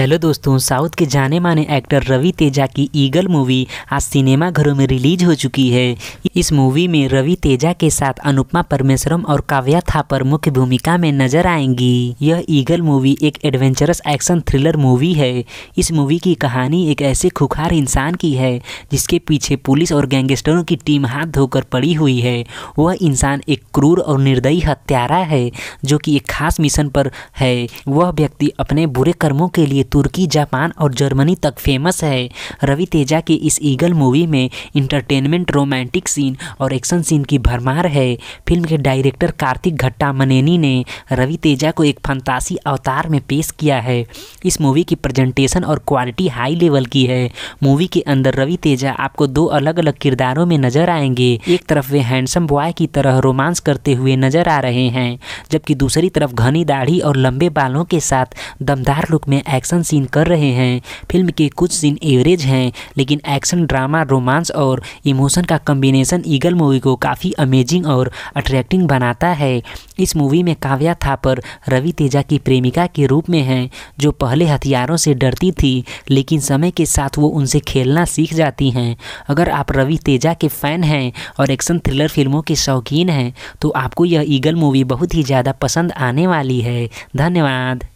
hello दोस्तों south के जाने माने एक्टर रवि तेजा की ईगल मूवी आज सिनेमा घरों में रिलीज हो चुकी है इस मूवी में रवि तेजा के साथ अनुपमा परमेश्वरम और काव्या थापर मुख्य भूमिका में नजर आएंगी यह ईगल मूवी एक एडवेंचरस एक्शन थ्रिलर मूवी है इस मूवी की कहानी एक ऐसे खुखार इंसान की है जिसके पीछे पुलिस और गैंगस्टरों की टीम हाथ धोकर पड़ी हुई है वह इंसान एक क्रूर और निर्दयी हत्यारा है जो कि एक खास मिशन पर है वह व्यक्ति अपने बुरे कर्मों के लिए तुर्की जापान और जर्मनी तक फेमस है रवि तेजा की इस ईगल मूवी में इंटरटेनमेंट रोमांटिक सीन और एक्शन सीन की भरमार है फिल्म के डायरेक्टर कार्तिक घट्टा मनेनी ने रवि तेजा को एक फंतासी अवतार में पेश किया है इस मूवी की प्रजेंटेशन और क्वालिटी हाई लेवल की है मूवी के अंदर रवि तेजा आपको दो अलग अलग किरदारों में नजर आएंगे एक तरफ वे हैंडसम बॉय की तरह रोमांस करते हुए नजर आ रहे हैं जबकि दूसरी तरफ घनी दाढ़ी और लंबे बालों के साथ दमदार लुक में एक्शन सीन कर रहे हैं फिल्म के कुछ सीन एवरेज हैं लेकिन एक्शन ड्रामा रोमांस और इमोशन का कम्बिनेशन ईगल मूवी को काफ़ी अमेजिंग और अट्रैक्टिंग बनाता है इस मूवी में काव्या थापर रवि तेजा की प्रेमिका के रूप में हैं जो पहले हथियारों से डरती थी लेकिन समय के साथ वो उनसे खेलना सीख जाती हैं अगर आप रवि तेजा के फ़ैन हैं और एक्शन थ्रिलर फिल्मों के शौकीन हैं तो आपको यह ईगल मूवी बहुत ही ज़्यादा ज़्यादा पसंद आने वाली है धन्यवाद